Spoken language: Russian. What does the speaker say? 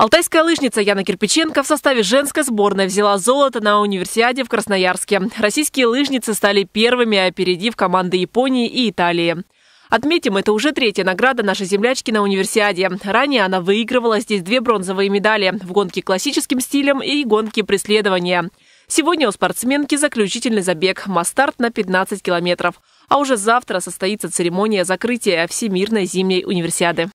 Алтайская лыжница Яна Кирпиченко в составе женской сборной взяла золото на универсиаде в Красноярске. Российские лыжницы стали первыми, опередив команды Японии и Италии. Отметим, это уже третья награда нашей землячки на универсиаде. Ранее она выигрывала здесь две бронзовые медали в гонке классическим стилем и гонке преследования. Сегодня у спортсменки заключительный забег «Мастарт» на 15 километров. А уже завтра состоится церемония закрытия Всемирной зимней универсиады.